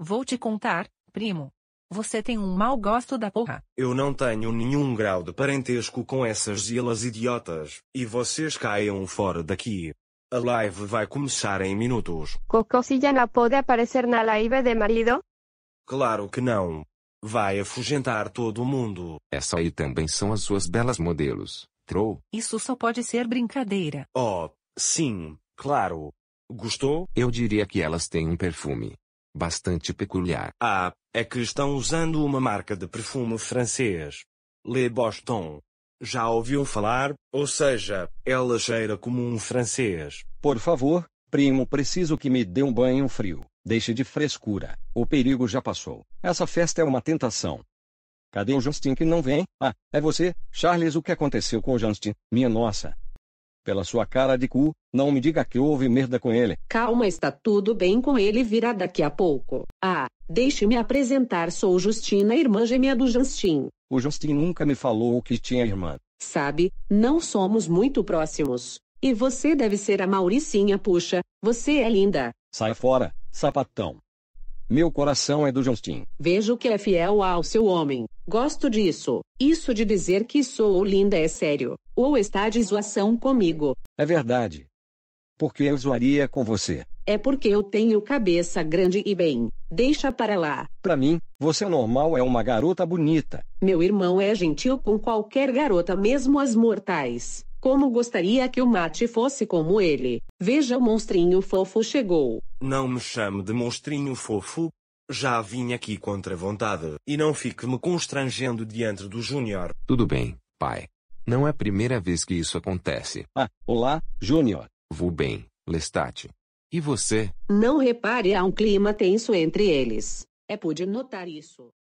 Vou te contar, primo. Você tem um mau gosto da porra. Eu não tenho nenhum grau de parentesco com essas ilas idiotas, e vocês caiam fora daqui. A live vai começar em minutos. Cocosilla não pode aparecer na live de marido? Claro que não. Vai afugentar todo mundo. Essa aí também são as suas belas modelos, trou. Isso só pode ser brincadeira. Oh, sim, claro. Gostou? Eu diria que elas têm um perfume bastante peculiar. Ah, é que estão usando uma marca de perfume francês. Le Boston. Já ouviu falar? Ou seja, ela cheira como um francês. Por favor, primo, preciso que me dê um banho frio. Deixe de frescura. O perigo já passou. Essa festa é uma tentação. Cadê o Justin que não vem? Ah, é você, Charles, o que aconteceu com o Justin? Minha nossa, pela sua cara de cu, não me diga que houve merda com ele. Calma, está tudo bem com ele, virá daqui a pouco. Ah, deixe-me apresentar, sou Justina, irmã gêmea do Justin. O Justin nunca me falou que tinha irmã. Sabe, não somos muito próximos. E você deve ser a Mauricinha, puxa, você é linda. Sai fora, sapatão. Meu coração é do Justin. Vejo que é fiel ao seu homem. Gosto disso. Isso de dizer que sou linda é sério. Ou está de zoação comigo? É verdade. Porque eu zoaria com você. É porque eu tenho cabeça grande e bem. Deixa para lá. Para mim, você é normal é uma garota bonita. Meu irmão é gentil com qualquer garota, mesmo as mortais. Como gostaria que o mate fosse como ele. Veja o monstrinho fofo chegou. Não me chame de monstrinho fofo. Já vim aqui contra vontade. E não fique me constrangendo diante do Júnior. Tudo bem, pai. Não é a primeira vez que isso acontece. Ah, olá, Júnior. Vou bem, Lestat. E você? Não repare, há um clima tenso entre eles. É pude notar isso.